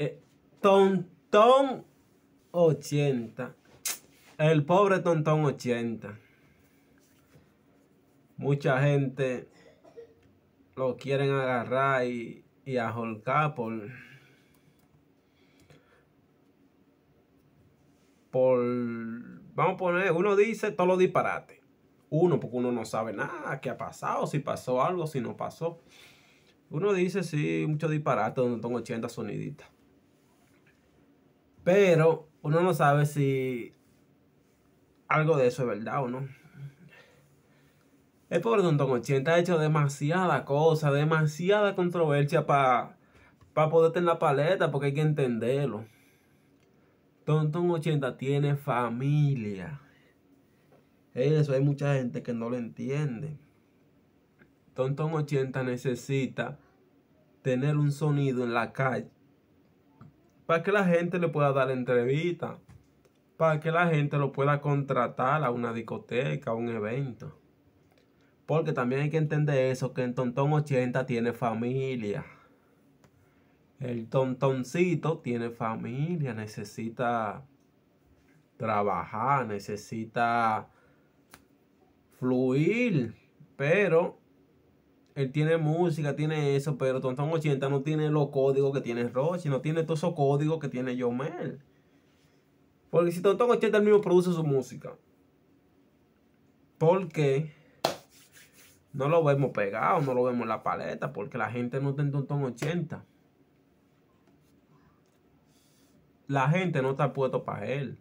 Eh, tontón 80. El pobre Tontón 80. Mucha gente lo quieren agarrar y, y por, por... Vamos a poner, uno dice todos los disparates Uno, porque uno no sabe nada, qué ha pasado, si pasó algo, si no pasó. Uno dice, sí, mucho disparate, Tontón 80 sonidita. Pero uno no sabe si algo de eso es verdad o no. El pobre Tontón 80 ha hecho demasiada cosa, demasiada controversia para poder tener la paleta, porque hay que entenderlo. Tontón 80 tiene familia. Eso, hay mucha gente que no lo entiende. Tontón 80 necesita tener un sonido en la calle para que la gente le pueda dar entrevista, para que la gente lo pueda contratar a una discoteca, a un evento. Porque también hay que entender eso, que el Tontón 80 tiene familia. El tontoncito tiene familia, necesita trabajar, necesita fluir, pero él tiene música, tiene eso, pero Tontón 80 no tiene los códigos que tiene Roche, no tiene todos esos códigos que tiene Yomel. Porque si Tontón 80 el mismo produce su música, Porque no lo vemos pegado, no lo vemos en la paleta? Porque la gente no está en Tontón 80. La gente no está puesto para él.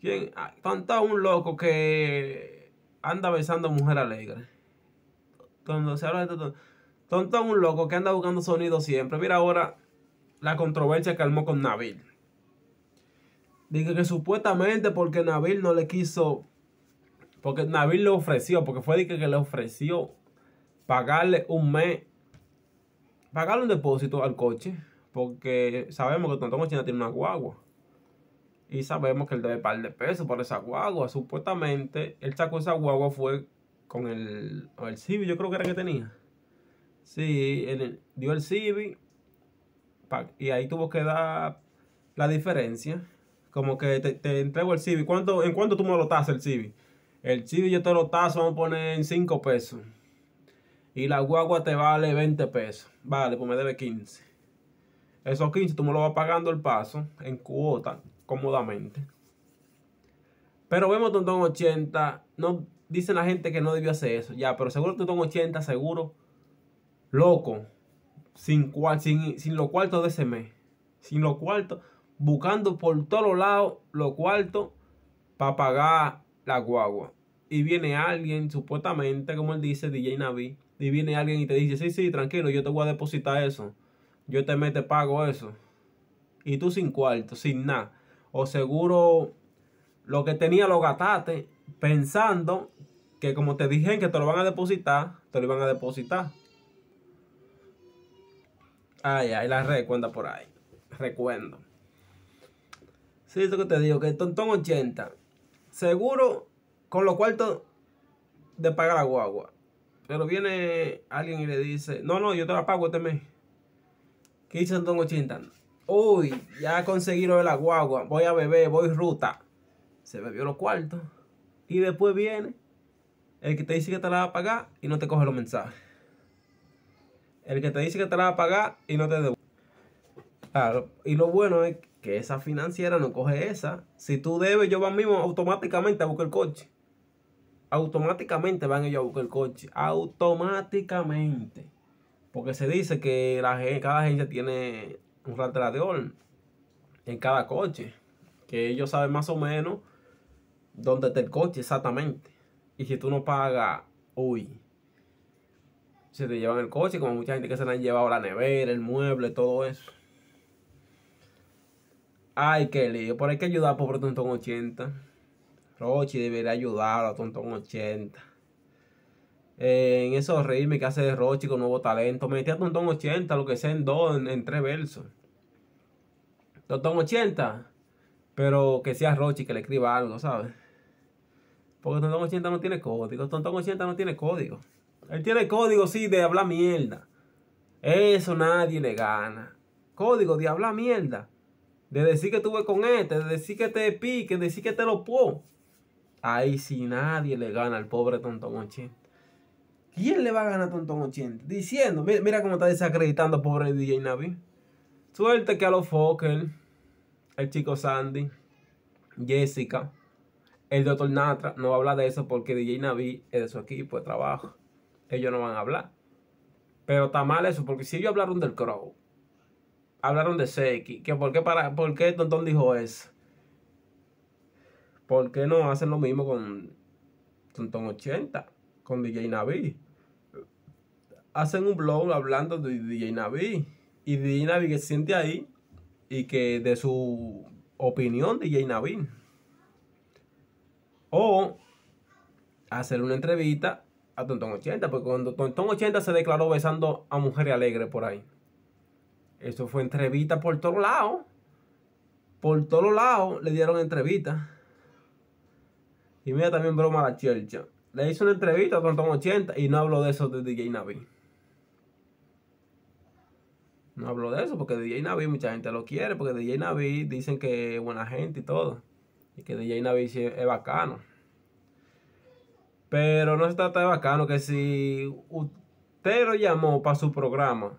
¿Quién? Ah, Tontón un loco que anda besando a mujer alegre. Tonto un loco que anda buscando sonido siempre. Mira ahora la controversia que armó con Nabil. Dije que supuestamente porque Nabil no le quiso, porque Nabil le ofreció, porque fue de que, le ofreció pagarle un mes, pagarle un depósito al coche, porque sabemos que Tonto China tiene una guagua. Y sabemos que él debe par de pesos por esa guagua. Supuestamente, él sacó esa guagua fue con el, el Civi, yo creo que era que tenía. Sí, dio el Civi y ahí tuvo que dar la diferencia. Como que te, entrego el Civi. ¿Cuánto, ¿En cuánto tú me lo tasas el Civi? El Civi yo te lo taso, vamos a poner en 5 pesos. Y la guagua te vale 20 pesos. Vale, pues me debe 15. Esos 15 tú me lo vas pagando el paso en cuota cómodamente. Pero vemos Tontón 80, no, Dicen la gente que no debió hacer eso. Ya, pero seguro tú tomas 80, seguro. Loco. Sin, sin, sin los cuartos de ese mes. Sin los cuartos. Buscando por todos lados los cuartos para pagar la guagua. Y viene alguien, supuestamente, como él dice, DJ Navi. Y viene alguien y te dice, sí, sí, tranquilo, yo te voy a depositar eso. Yo te mete pago eso. Y tú sin cuarto, sin nada. O seguro lo que tenía lo gataste pensando que como te dije que te lo van a depositar, te lo iban a depositar. Ay, ay, la recuerda por ahí. Recuerdo. Sí, eso que te digo, que tontón 80. Seguro con los cuartos de pagar la guagua. Pero viene alguien y le dice, no, no, yo te la pago este mes. ¿Qué dice tontón 80? Uy, ya conseguí lo de la guagua. Voy a beber, voy ruta. Se bebió los cuartos. Y después viene el que te dice que te la va a pagar y no te coge los mensajes. El que te dice que te la va a pagar y no te devuelve. y lo bueno es que esa financiera no coge esa. Si tú debes, yo van mismo automáticamente a buscar el coche. Automáticamente van ellos a buscar el coche. Automáticamente. Porque se dice que la, cada agencia tiene un de rastreador en cada coche. Que ellos saben más o menos donde está el coche exactamente. Y si tú no pagas, uy, se te llevan el coche, como mucha gente que se le han llevado la nevera, el mueble, todo eso. Ay, qué lío, ahí hay que ayudar pobre Tontón 80. Rochi debería ayudar a Tontón 80. en esos ritmos que hace de Rochi con nuevo talento, metí a Tontón 80, lo que sea en dos, en, tres versos. Tontón 80, pero que sea Rochi que le escriba algo, ¿sabes? Porque Tontón 80 no tiene código. Tontón 80 no tiene código. Él tiene código, sí, de hablar mierda. Eso nadie le gana. Código de hablar mierda. De decir que tuve con este, de decir que te pique, de decir que te lo puedo. Ahí sí nadie le gana al pobre Tontón 80. ¿Quién le va a ganar a Tontón 80? Diciendo, mira, cómo está desacreditando pobre DJ Navi. Suerte que a los Fokker, el chico Sandy, Jessica. El doctor Natra no habla de eso porque DJ Navi es de su equipo de trabajo. Ellos no van a hablar. Pero está mal eso, porque si ellos hablaron del Crow, hablaron de Seki, que por qué, para, por qué Tontón dijo eso. ¿Por qué no hacen lo mismo con Tontón 80, con DJ Navi? Hacen un blog hablando de DJ Navi. Y DJ Navi que se siente ahí y que de su opinión DJ Navi. O hacer una entrevista a Tontón 80, porque cuando Tontón 80 se declaró besando a mujeres alegres por ahí. Eso fue entrevista por todos lados. Por todos lados le dieron entrevista. Y mira también broma la chelcha. Le hizo una entrevista a Tontón 80 y no habló de eso de DJ Navi. No hablo de eso porque DJ Navi mucha gente lo quiere, porque DJ Navi dicen que es buena gente y todo. Y que DJ Navi es bacano. Pero no se trata de bacano que si usted lo llamó para su programa,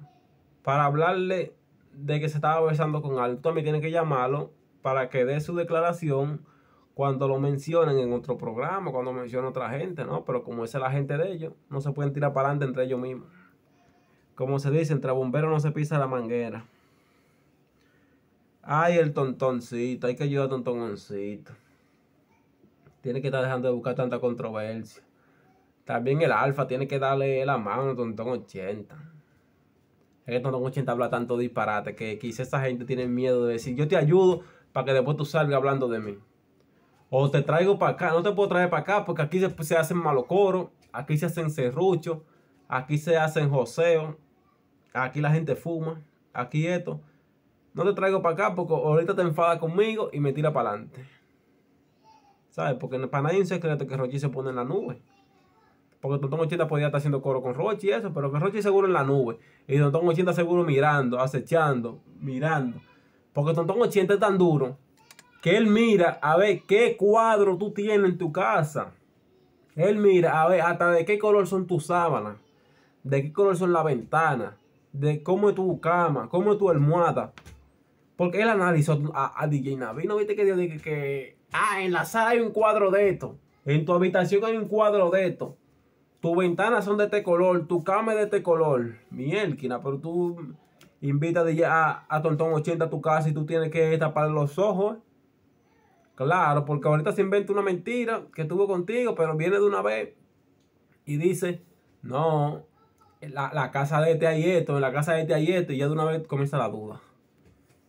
para hablarle de que se estaba besando con alguien, también tiene que llamarlo para que dé su declaración cuando lo mencionen en otro programa, cuando menciona otra gente, ¿no? Pero como es la gente de ellos, no se pueden tirar para adelante entre ellos mismos. Como se dice, entre bomberos no se pisa la manguera. Ay, el tontoncito, hay que ayudar a tontoncito. Tiene que estar dejando de buscar tanta controversia. También el alfa tiene que darle la mano a Tontón 80. El que Tontón 80 habla tanto disparate que quizá esa gente tiene miedo de decir, yo te ayudo para que después tú salgas hablando de mí. O te traigo para acá, no te puedo traer para acá porque aquí se, se hacen malocoros, aquí se hacen serruchos, aquí se hacen joseos, aquí la gente fuma, aquí esto no te traigo para acá porque ahorita te enfada conmigo y me tira para adelante. ¿Sabes? Porque para nadie es secreto que Rochi se pone en la nube. Porque Tontón 80 podría estar haciendo coro con Rochi y eso, pero que Rochi seguro en la nube. Y Tontón 80 seguro mirando, acechando, mirando. Porque Tontón 80 es tan duro que él mira a ver qué cuadro tú tienes en tu casa. Él mira a ver hasta de qué color son tus sábanas, de qué color son las ventanas, de cómo es tu cama, cómo es tu almohada. Porque él analizó a, DJ Navino, viste que Dios dice que, ah, en la sala hay un cuadro de esto? En tu habitación hay un cuadro de esto. Tus ventanas son de este color, tu cama es de este color. Mielquina, pero tú invitas a, a Tontón 80 a tu casa y tú tienes que tapar los ojos. Claro, porque ahorita se inventa una mentira que tuvo contigo, pero viene de una vez y dice, no, la, la casa de este hay esto, en la casa de este hay esto, y ya de una vez comienza la duda.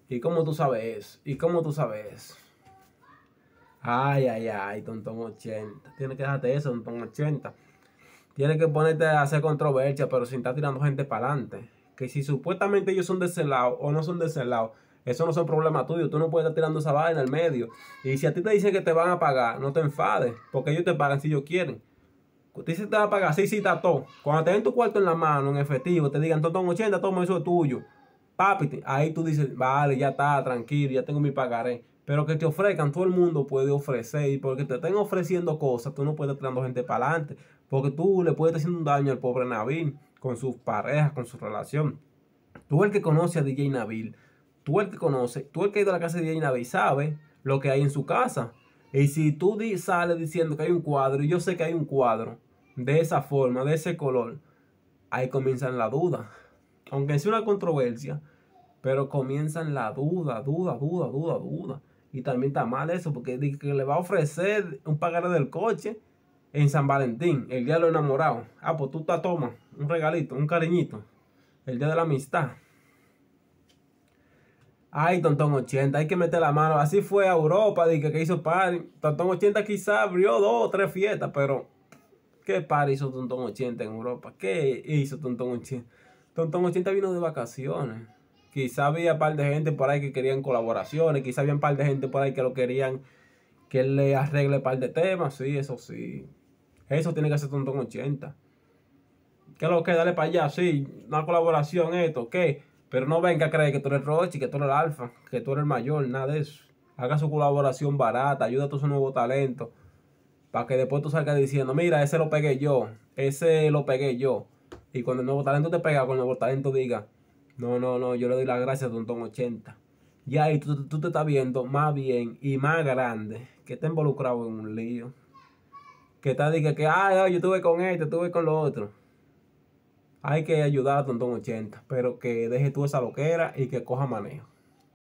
¿Y cómo tú sabes? ¿Y como tú sabes? Ay, ay, ay, tontón 80. Tienes que dejarte eso, tontón 80. Tienes que ponerte a hacer controversia, pero sin estar tirando gente para adelante. Que si supuestamente ellos son de ese lado o no son de ese lado, eso no es un problema tuyo. Tú no puedes estar tirando esa vaina el medio. Y si a ti te dicen que te van a pagar, no te enfades, porque ellos te pagan si ellos quieren. Te dicen te van a pagar, sí, sí, está Cuando te den tu cuarto en la mano, en efectivo, te digan, tontón 80, toma eso es tuyo. Papi, ahí tú dices, vale, ya está, tranquilo, ya tengo mi pagaré. Pero que te ofrezcan, todo el mundo puede ofrecer. Y porque te estén ofreciendo cosas, tú no puedes estar tirando gente para adelante. Porque tú le puedes estar haciendo un daño al pobre Nabil con sus parejas, con su relación. Tú el que conoce a DJ Nabil, tú el que conoce, tú el que ha ido a la casa de DJ Nabil sabe lo que hay en su casa. Y si tú sales diciendo que hay un cuadro, y yo sé que hay un cuadro de esa forma, de ese color, ahí comienzan la duda aunque sea una controversia, pero comienzan la duda, duda, duda, duda, duda. Y también está mal eso, porque que le va a ofrecer un pagaré del coche en San Valentín, el día de los enamorados. Ah, pues tú te tomas un regalito, un cariñito, el día de la amistad. Ay, Tontón 80, hay que meter la mano. Así fue a Europa, dije que hizo party. Tontón 80 quizá abrió dos o tres fiestas, pero ¿qué party hizo Tontón 80 en Europa? ¿Qué hizo Tontón 80? Tontón 80 vino de vacaciones. Quizá había un par de gente por ahí que querían colaboraciones, quizá había un par de gente por ahí que lo querían que le arregle un par de temas, sí, eso sí. Eso tiene que ser Tontón 80. ¿Qué es lo que? Dale para allá, sí, una colaboración, esto, ¿qué? Pero no venga a creer que tú eres Rochi, que tú eres el alfa, que tú eres el mayor, nada de eso. Haga su colaboración barata, ayuda a tu nuevo talento. Para que después tú salgas diciendo, mira, ese lo pegué yo, ese lo pegué yo. Y cuando el nuevo talento te pega, con el nuevo talento diga, no, no, no, yo le doy las gracias a Tontón 80. Y ahí tú, te estás viendo más bien y más grande, que está involucrado en un lío. Que te diga que, ay, yo estuve con este, estuve con lo otro. Hay que ayudar a Tontón 80, pero que deje tú esa loquera y que coja manejo.